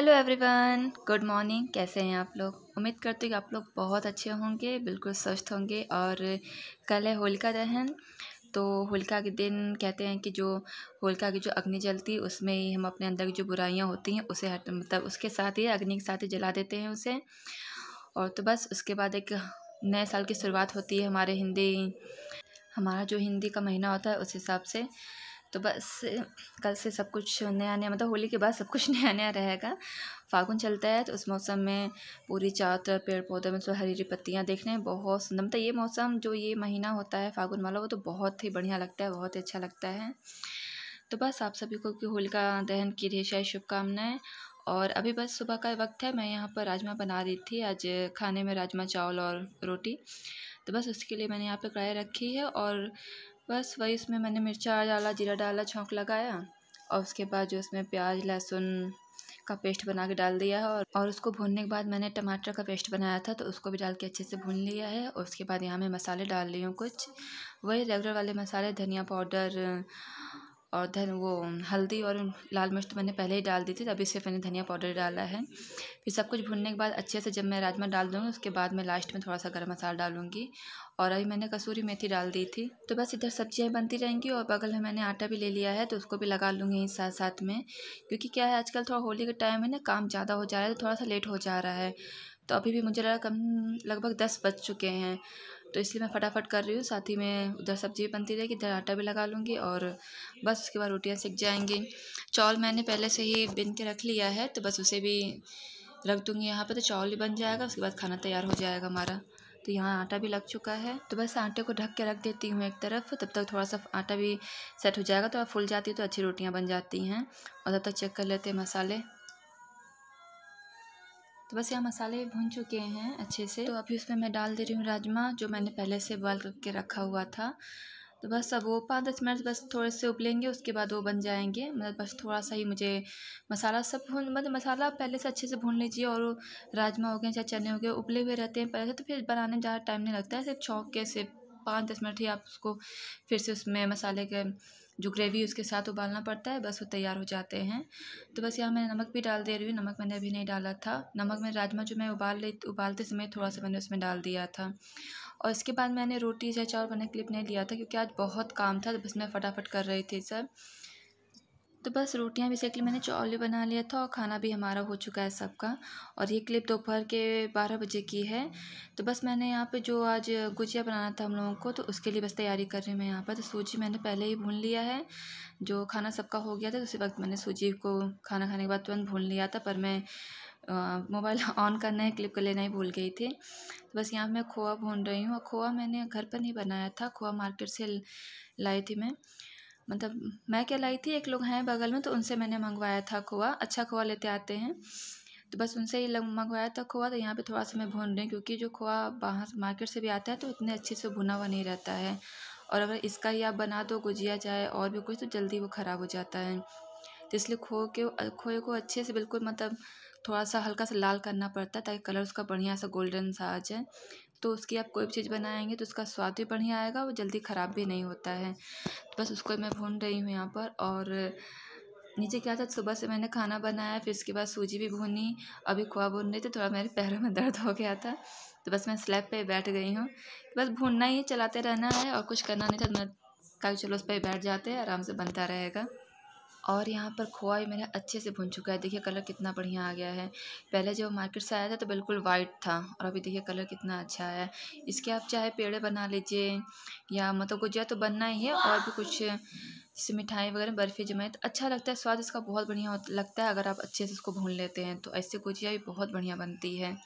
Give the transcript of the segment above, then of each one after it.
hello everyone good morning कैसे हैं आप लोग उम्मीद करती हूँ कि आप लोग बहुत अच्छे होंगे बिल्कुल स्वस्थ होंगे और कल है होलिका दहन तो होलिका के दिन कहते हैं कि जो होलिका की जो अग्नि जलती है उसमें ही हम अपने अंदर की जो बुराइयाँ होती हैं उसे हट मतलब उसके साथ ही अग्नि के साथ ही जला देते हैं उसे और तो बस उसके बाद एक नए साल की शुरुआत होती है हमारे हिंदी हमारा जो हिंदी का महीना होता है उस हिसाब से तो बस कल से सब कुछ नया नया मतलब होली के बाद सब कुछ नया नया रहेगा फागुन चलता है तो उस मौसम में पूरी चारों पेड़ पौधे मतलब हरी हरी पत्तियाँ देखने बहुत सुंदर मतलब ये मौसम जो ये महीना होता है फागुन वाला वो तो बहुत ही बढ़िया लगता है बहुत ही अच्छा लगता है तो बस आप सभी को कि होलिका दहन की ढेर शायद शुभकामनाएँ और अभी बस सुबह का वक्त है मैं यहाँ पर राजमा बना रही थी आज खाने में राजमा चावल और रोटी तो बस उसके लिए मैंने यहाँ पे कढ़ाई रखी है और बस वही उसमें मैंने मिर्चा डाला जीरा डाला छोंक लगाया और उसके बाद जो उसमें प्याज लहसुन का पेस्ट बना के डाल दिया है और, और उसको भूनने के बाद मैंने टमाटर का पेस्ट बनाया था तो उसको भी डाल के अच्छे से भून लिया है और उसके बाद यहाँ मैं मसाले डाल रही हूँ कुछ वही रेगुलर वाले मसाले धनिया पाउडर और धन वो हल्दी और लाल मिर्च तो मैंने पहले ही डाल दी थी तभी सिर्फ मैंने धनिया पाउडर डाला है फिर सब कुछ भुनने के बाद अच्छे से जब मैं राजमा डाल दूँगी उसके बाद मैं लास्ट में थोड़ा सा गर्म मसाला डालूँगी और अभी मैंने कसूरी मेथी डाल दी थी तो बस इधर सब्जियाँ बनती रहेंगी और बगल में मैंने आटा भी ले लिया है तो उसको भी लगा लूँगी साथ साथ में क्योंकि क्या है आजकल थोड़ा होली का टाइम है ना काम ज़्यादा हो जा रहा है तो थोड़ा सा लेट हो जा रहा है तो अभी भी मुझे लगा कम लगभग दस बज चुके हैं तो इसलिए मैं फटाफट कर रही हूँ साथ ही में उधर सब्ज़ी भी बनती रहेगी इधर आटा भी लगा लूँगी और बस उसके बाद रोटियाँ सीख जाएंगी चावल मैंने पहले से ही बिन के रख लिया है तो बस उसे भी रख दूँगी यहाँ पर तो चावल भी बन जाएगा उसके बाद खाना तैयार हो जाएगा हमारा तो यहाँ आटा भी लग चुका है तो बस आटे को ढक के रख देती हूँ एक तरफ तब तक थोड़ा सा आटा भी सेट हो जाएगा तो फूल जाती है तो अच्छी रोटियाँ बन जाती हैं और तब तक चेक कर लेते हैं मसाले तो बस यहाँ मसाले भून चुके हैं अच्छे से तो अभी उसमें मैं डाल दे रही हूँ राजमा जो मैंने पहले से बॉयल करके रखा हुआ था तो बस अब वो पाँच दस मिनट बस थोड़े से उबलेंगे उसके बाद वो बन जाएंगे मतलब बस थोड़ा सा ही मुझे मसाला सब भून मतलब मसाला पहले से अच्छे से भून लीजिए और राजमा हो गए चाहे चने हो गए उबले हुए रहते हैं पहले से तो फिर बनाने में ज़्यादा टाइम नहीं लगता है सिर्फ छौक के सिर्फ पाँच दस मिनट ही आप उसको फिर से उसमें मसाले के जो ग्रेवी उसके साथ उबालना पड़ता है बस वो तैयार हो जाते हैं तो बस यहाँ मैं नमक भी डाल दे रही हूँ नमक मैंने अभी नहीं डाला था नमक में राजमा जो मैं उबाल ले उबालते समय थोड़ा सा मैंने उसमें डाल दिया था और इसके बाद मैंने रोटी या चावल बनाने के लिए नहीं लिया था क्योंकि आज बहुत काम था तो बस मैं फटाफट कर रही थी सब तो बस रोटियां सेकली मैंने चावल भी बना लिया था और खाना भी हमारा हो चुका है सबका और ये क्लिप दोपहर के बारह बजे की है तो बस मैंने यहाँ पे जो आज गुजिया बनाना था हम लोगों को तो उसके लिए बस तैयारी कर रही हूँ मैं यहाँ पर तो सूजी मैंने पहले ही भून लिया है जो खाना सबका हो गया था तो उसी वक्त मैंने सूजी को खाना खाने के बाद तुरंत भून लिया था पर मैं मोबाइल ऑन करना है क्लिप कर लेना ही भूल गई थी तो बस यहाँ मैं खोआ भून रही हूँ और खोआ मैंने घर पर नहीं बनाया था खोआ मार्केट से लाई थी मैं मतलब मैं क्या लाई थी एक लोग हैं बगल में तो उनसे मैंने मंगवाया था खोआ अच्छा खोआ लेते आते हैं तो बस उनसे ही मंगवाया था खोआ तो यहाँ पे थोड़ा सा मैं भून रही क्योंकि जो खोआ बाहर मार्केट से भी आता है तो उतने अच्छे से भुना हुआ नहीं रहता है और अगर इसका ही आप बना दो गुजिया जाए और भी कुछ तो जल्दी वो ख़राब हो जाता है तो इसलिए खो के खोए को अच्छे से बिल्कुल मतलब थोड़ा सा हल्का सा लाल करना पड़ता है ताकि कलर उसका बढ़िया सा गोल्डन सा आ जाए तो उसकी आप कोई भी चीज़ बनाएँगे तो उसका स्वाद भी बढ़िया आएगा वो जल्दी ख़राब भी नहीं होता है तो बस उसको मैं भून रही हूँ यहाँ पर और नीचे क्या था सुबह से मैंने खाना बनाया फिर उसके बाद सूजी भी भूनी अभी खोआ भून रही थी थोड़ा मेरे पैरों में दर्द हो गया था तो बस मैं स्लैब पर बैठ गई हूँ बस भूनना ही चलाते रहना है और कुछ करना नहीं था तो मैं कहा चलो उस पर बैठ जाते हैं आराम से बनता रहेगा और यहाँ पर खोआ भी मेरा अच्छे से भुन चुका है देखिए कलर कितना बढ़िया आ गया है पहले जब मार्केट से आया था तो बिल्कुल वाइट था और अभी देखिए कलर कितना अच्छा आया है इसके आप चाहे पेड़े बना लीजिए या मतलब गुजिया तो बनना ही है और भी कुछ जैसे मिठाई वगैरह बर्फ़ी जमाए तो अच्छा लगता है स्वाद इसका बहुत बढ़िया लगता है अगर आप अच्छे से इसको भून लेते हैं तो ऐसे गुजिया भी बहुत बढ़िया बनती है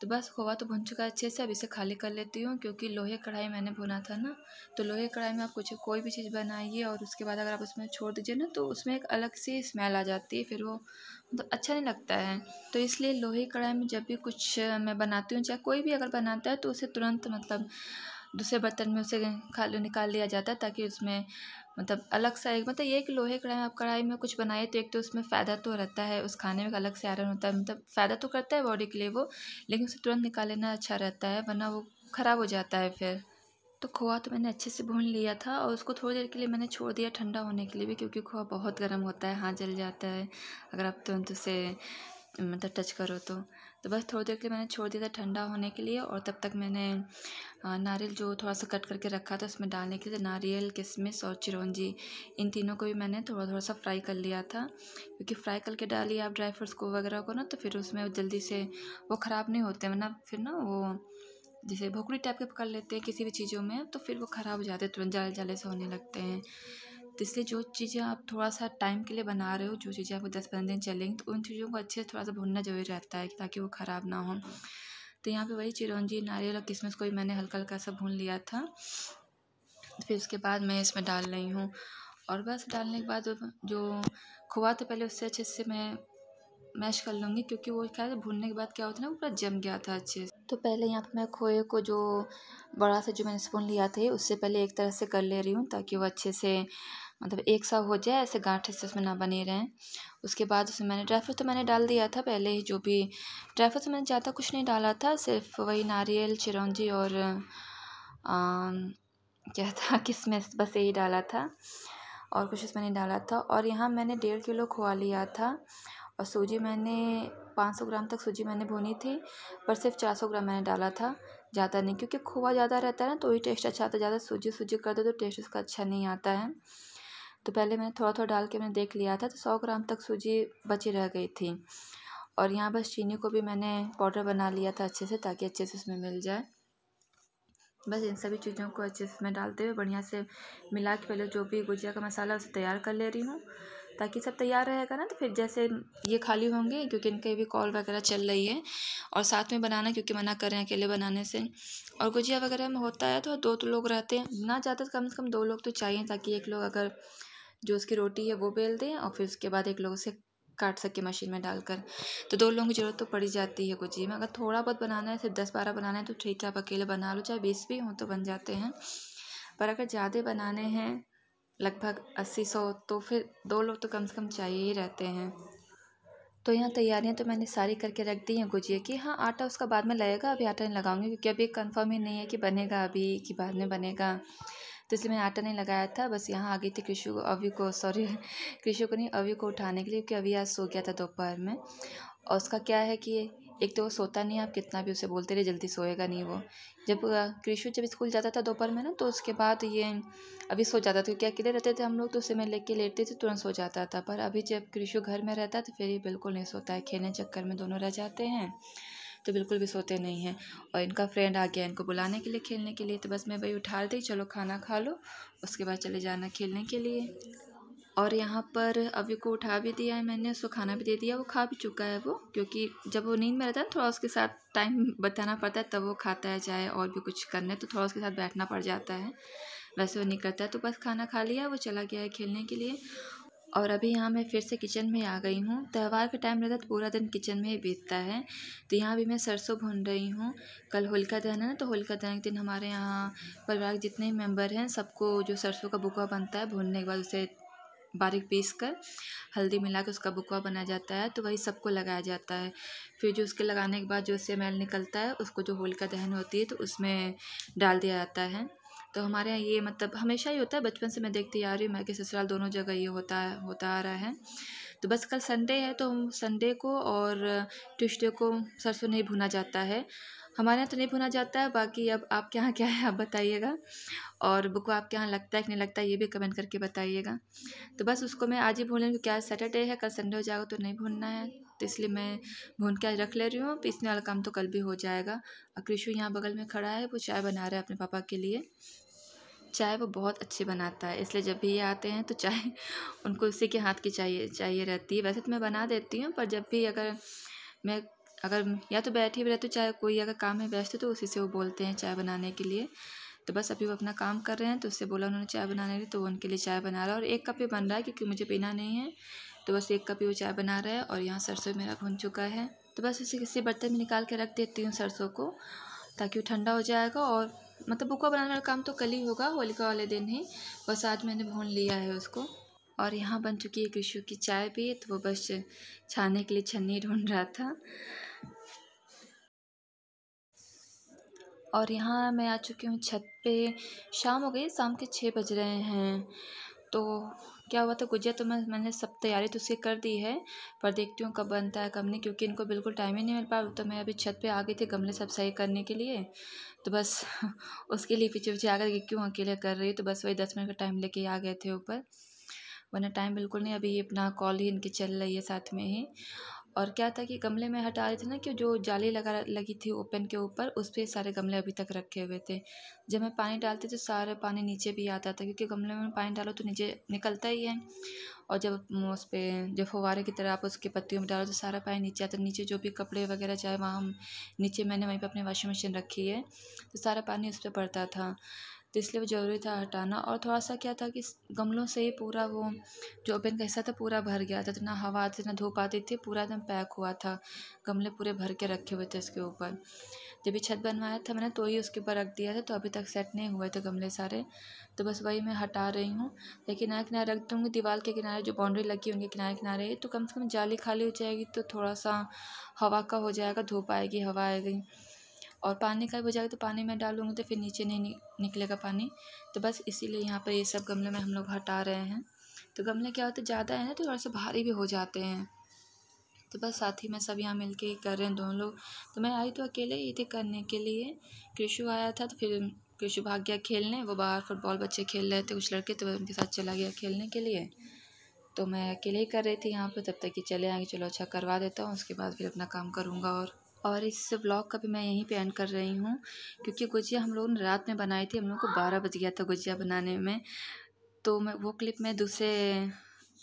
तो बस खोवा तो भुन चुका है अच्छे से अब इसे खाली कर लेती हूँ क्योंकि लोहे कढ़ाई मैंने भुना था ना तो लोहे कढ़ाई में आप कुछ कोई भी चीज़ बनाइए और उसके बाद अगर आप उसमें छोड़ दीजिए ना तो उसमें एक अलग सी स्मेल आ जाती है फिर वो मतलब तो अच्छा नहीं लगता है तो इसलिए लोहे कढ़ाई में जब भी कुछ मैं बनाती हूँ चाहे कोई भी अगर बनाता है तो उसे तुरंत मतलब दूसरे बर्तन में उसे खाली निकाल लिया जाता है ताकि उसमें मतलब अलग सा एक मतलब ये कि लोहे कढ़ाई में आप कढ़ाई में कुछ बनाए तो एक तो उसमें फ़ायदा तो रहता है उस खाने में अलग से आयरन होता है मतलब फ़ायदा तो करता है बॉडी के लिए वो लेकिन उसे तुरंत निकाल लेना अच्छा रहता है वरना वो ख़राब हो जाता है फिर तो खोआ तो मैंने अच्छे से भून लिया था और उसको थोड़ी देर के लिए मैंने छोड़ दिया ठंडा होने के लिए भी क्योंकि खोआ बहुत गर्म होता है हाथ जल जाता है अगर आप तुरंत उसे मतलब टच करो तो तो बस थोड़ी देर के लिए मैंने छोड़ दिया था ठंडा होने के लिए और तब तक मैंने नारियल जो थोड़ा सा कट करके रखा था उसमें डालने के लिए नारियल किशमिश और चिरौंजी इन तीनों को भी मैंने थोड़ा थोड़ा सा फ्राई कर लिया था क्योंकि फ्राई करके डालिए आप ड्राई फ्रूट्स को वगैरह को ना तो फिर उसमें जल्दी से वो ख़राब नहीं होते वरना फिर ना वो जैसे भोकड़ी टाइप के पकड़ लेते हैं किसी भी चीज़ों में तो फिर वो ख़राब हो जाते हैं तुरंत जाले जाले से होने लगते हैं तो इसलिए जो चीज़ें आप थोड़ा सा टाइम के लिए बना रहे हो जो चीज़ें आपको दस पंद्रह दिन चलेंगी तो उन चीज़ों को अच्छे से थोड़ा सा भूनना ज़रूरी रहता है ताकि वो ख़राब ना हो तो यहाँ पे वही चिरौंजी नारियल और किशमिश को भी मैंने हल्का हल्का सा भून लिया था फिर उसके बाद मैं इसमें डाल रही हूँ और बस डालने के बाद जो खोआ था पहले उससे अच्छे से मैं मैश कर लूँगी क्योंकि वो क्या भूनने के बाद क्या होता है ना वो पूरा जम गया था अच्छे से तो पहले यहाँ पे मैं खोए को जो बड़ा सा जो मैंने स्पून लिया था उससे पहले एक तरह से कर ले रही हूँ ताकि वो अच्छे से मतलब एक सा हो जाए ऐसे गाँठ से उसमें ना बने रहें उसके बाद उसमें मैंने ड्राई फ्रूट तो मैंने डाल दिया था पहले ही जो भी ड्राई फ्रूट तो मैंने ज़्यादा कुछ नहीं डाला था सिर्फ वही नारियल चिरौंजी और क्या था किशमिश बस यही डाला था और कुछ उसमें नहीं डाला था और यहाँ मैंने डेढ़ किलो खोआ लिया था और सूजी मैंने 500 ग्राम तक सूजी मैंने भुनी थी पर सिर्फ 400 ग्राम मैंने डाला था ज़्यादा नहीं क्योंकि खोआ ज़्यादा रहता है ना तो ही टेस्ट अच्छा आता है ज़्यादा सूजी सूजी कर दो तो टेस्ट उसका अच्छा नहीं आता है तो पहले मैंने थोड़ा थोड़ा डाल के मैंने देख लिया था तो सौ ग्राम तक सूजी बची रह गई थी और यहाँ बस चीनी को भी मैंने पाउडर बना लिया था अच्छे से ताकि अच्छे से उसमें मिल जाए बस इन सभी चीज़ों को अच्छे से डालते हुए बढ़िया से मिला के पहले जो भी गुजिया का मसाला उसे तैयार कर ले रही हूँ ताकि सब तैयार रहेगा ना तो फिर जैसे ये खाली होंगे क्योंकि इनके भी कॉल वगैरह चल रही है और साथ में बनाना क्योंकि मना कर रहे हैं अकेले बनाने से और गुजिया वगैरह में होता है तो दो तो लोग रहते हैं ना ज़्यादा कम से कम दो लोग तो चाहिए ताकि एक लोग अगर जो उसकी रोटी है वो बेल दें और फिर उसके बाद एक लोग उसे काट सके मशीन में डालकर तो दो लोगों की ज़रूरत तो पड़ी जाती है गुजिया में अगर थोड़ा बहुत बनाना है सिर्फ दस बारह बनाना है तो ठीक है आप अकेले बना लो चाहे बीस भी हों तो बन जाते हैं पर अगर ज़्यादा बनाने हैं लगभग अस्सी सौ तो फिर दो लोग तो कम से कम चाहिए ही रहते हैं तो यहाँ तैयारियाँ तो मैंने सारी करके रख दी हैं गुजिया की हाँ आटा उसका बाद में लगेगा अभी आटा नहीं लगाऊंगी क्योंकि अभी कंफर्म ही नहीं है कि बनेगा अभी कि बाद में बनेगा तो इसलिए मैंने आटा नहीं लगाया था बस यहाँ आ गई थी कृषि को अभी को सॉरी कृषि को नहीं अभी को उठाने के लिए क्योंकि अभी आज सो गया था दोपहर में और उसका क्या है कि एक तो वो सोता नहीं आप कितना भी उसे बोलते रहे जल्दी सोएगा नहीं वो जब कृषि जब स्कूल जाता था दोपहर में ना तो उसके बाद ये अभी सो जाता था क्या अकेले रहते थे हम लोग तो उसे मैं लेके लेटते थे तुरंत सो जाता था पर अभी जब कृषि घर में रहता तो फिर ये बिल्कुल नहीं सोता है खेलने चक्कर में दोनों रह जाते हैं तो बिल्कुल भी सोते नहीं हैं और इनका फ्रेंड आ गया इनको बुलाने के लिए खेलने के लिए तो बस मैं भाई उठा दी चलो खाना खा लो उसके बाद चले जाना खेलने के लिए और यहाँ पर अभी को उठा भी दिया है मैंने उसको खाना भी दे दिया वो खा भी चुका है वो क्योंकि जब वो नींद में रहता है थोड़ा उसके साथ टाइम बताना पड़ता है तब वो खाता है चाहे और भी कुछ करने तो थोड़ा उसके साथ बैठना पड़ जाता है वैसे वो नहीं करता है तो बस खाना खा लिया वो चला गया है खेलने के लिए और अभी यहाँ मैं फिर से किचन में आ गई हूँ त्यौहार का टाइम रहता है तो पूरा दिन किचन में ही बीतता है तो यहाँ भी मैं सरसों भून रही हूँ कल होलिका दहन है ना तो होलिका दहन के दिन हमारे यहाँ परिवार के जितने मेम्बर हैं सबको जो सरसों का बुकवा बनता है भूनने के बाद उसे बारीक पीस कर हल्दी मिला के उसका बुकवा बनाया जाता है तो वही सबको लगाया जाता है फिर जो उसके लगाने के बाद जो उससे मैल निकलता है उसको जो होलिका दहन होती है तो उसमें डाल दिया जाता है तो हमारे यहाँ ये मतलब हमेशा ही होता है बचपन से मैं देखती आ रही हूँ मैं ससुराल दोनों जगह ये होता है होता आ रहा है तो बस कल संडे है तो हम संडे को और ट्यूसडे को सरसों नहीं भुना जाता है हमारे यहाँ तो नहीं भुना जाता है बाकी अब आपके यहाँ क्या है आप बताइएगा और बुक आपके यहाँ लगता है कि नहीं लगता है ये भी कमेंट करके बताइएगा तो बस उसको मैं आज ही भून लूँ क्या सैटरडे है कल संडे हो जाएगा तो नहीं भूनना है तो इसलिए मैं भून के आज रख ले रही हूँ पीसने वाला काम तो कल भी हो जाएगा और कृषि यहाँ बगल में खड़ा है वो चाय बना रहा है अपने पापा के लिए चाय वो बहुत अच्छी बनाता है इसलिए जब भी ये आते हैं तो चाय उनको उसी के हाथ की चाहिए चाहिए रहती है वैसे तो मैं बना देती हूँ पर जब भी अगर मैं अगर या तो बैठी भी रहती हूँ चाहे कोई अगर काम में व्यस्त हो तो उसी से वो बोलते हैं चाय बनाने के लिए तो बस अभी वो अपना काम कर रहे हैं तो उससे बोला उन्होंने चाय बनाने लिए तो वो उनके लिए चाय बना रहा है और एक कप ही बन रहा है क्योंकि मुझे पीना नहीं है तो बस एक कप ही वो चाय बना रहा है और यहाँ सरसों मेरा भुन चुका है तो बस उसे किसी बर्तन में निकाल के रख देती हूँ सरसों को ताकि वो ठंडा हो जाएगा और मतलब बुका बनाने वाला काम तो कल ही होगा होलिका वाले दिन ही बस आज मैंने भून लिया है उसको और यहाँ बन चुकी है कृषि की चाय भी तो वो बस छाने के लिए छन्नी ढूंढ रहा था और यहाँ मैं आ चुकी हूँ छत पे शाम हो गई शाम के छः बज रहे हैं तो क्या हुआ था गुजिया तो मैं मैंने सब तैयारी तो उसकी कर दी है पर देखती हूँ कब बनता है कब नहीं क्योंकि इनको बिल्कुल टाइम ही नहीं मिल पा तो मैं अभी छत पे आ गई थी गमले सब सही करने के लिए तो बस उसके लिए पीछे पीछे आ गए क्यों अकेले कर रही तो बस वही दस मिनट का टाइम लेके आ गए थे ऊपर वरना टाइम बिल्कुल नहीं अभी अपना कॉल ही इनकी चल रही है साथ में ही और क्या था कि गमले में हटा रहे थे ना कि जो जाली लगा लगी थी ओपन के ऊपर उस पर सारे गमले अभी तक रखे हुए थे जब मैं पानी डालती तो सारा पानी नीचे भी आता था क्योंकि गमले में पानी डालो तो नीचे निकलता ही है और जब उस पर जब फुवारे की तरह आप उसके पत्तियों में डालो तो सारा पानी नीचे आता नीचे जो भी कपड़े वगैरह चाहे वहाँ नीचे मैंने वहीं पर अपनी वॉशिंग मशीन रखी है तो सारा पानी उस पर पड़ता था तो इसलिए वो ज़रूरी था हटाना और थोड़ा सा क्या था कि गमलों से ही पूरा वो जो ओपन का हिस्सा था पूरा भर गया था इतना हवा आती ना धूप आती थी पूरा एकदम पैक हुआ था गमले पूरे भर के रखे हुए थे उसके ऊपर जब भी छत बनवाया था मैंने तो ही उसके ऊपर रख दिया था तो अभी तक सेट नहीं हुए थे गमले सारे तो बस वही मैं हटा रही हूँ या किनारे किनारे रख दूँगी दीवार के किनारे जो बाउंड्री लगी होंगी किनारे किनारे तो कम से कम जाली खाली हो जाएगी तो थोड़ा सा हवा का हो जाएगा धूप आएगी हवा आएगी और पानी का भी हो जाएगा तो पानी में डालूँगी तो फिर नीचे नहीं निकलेगा पानी तो बस इसीलिए यहाँ पर ये सब गमले में हम लोग हटा रहे हैं तो गमले क्या होते ज़्यादा है ना तो थोड़ा सा भारी भी हो जाते हैं तो बस साथ ही में सब यहाँ मिल के कर रहे हैं दोनों लोग तो मैं आई तो अकेले ही थी करने के लिए कृषु आया था तो फिर कृषु भाग गया खेलने वो बाहर फुटबॉल बच्चे खेल रहे थे कुछ लड़के तो उनके साथ चला गया खेलने के लिए तो मैं अकेले ही कर रही थी यहाँ पर तब तक कि चले आएंगे चलो अच्छा करवा देता हूँ उसके बाद फिर अपना काम करूँगा और और इस व्लॉग का भी मैं यहीं पे एंड कर रही हूँ क्योंकि गुजिया हम लोग ने रात में बनाई थी हम लोग को बारह बज गया था गुजिया बनाने में तो मैं वो क्लिप मैं दूसरे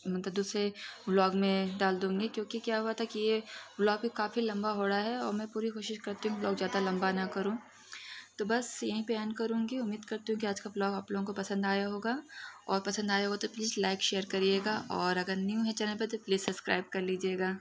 मतलब दूसरे व्लॉग में डाल दूँगी क्योंकि क्या हुआ था कि ये व्लॉग भी काफ़ी लंबा हो रहा है और मैं पूरी कोशिश करती हूँ व्लॉग ज़्यादा लंबा ना करूँ तो बस यहीं पे एंड करूँगी उम्मीद करती हूँ कि आज का ब्लॉग आप लोगों को पसंद आया होगा और पसंद आया होगा तो प्लीज़ लाइक शेयर करिएगा और अगर न्यू है चैनल पर तो प्लीज़ सब्सक्राइब कर लीजिएगा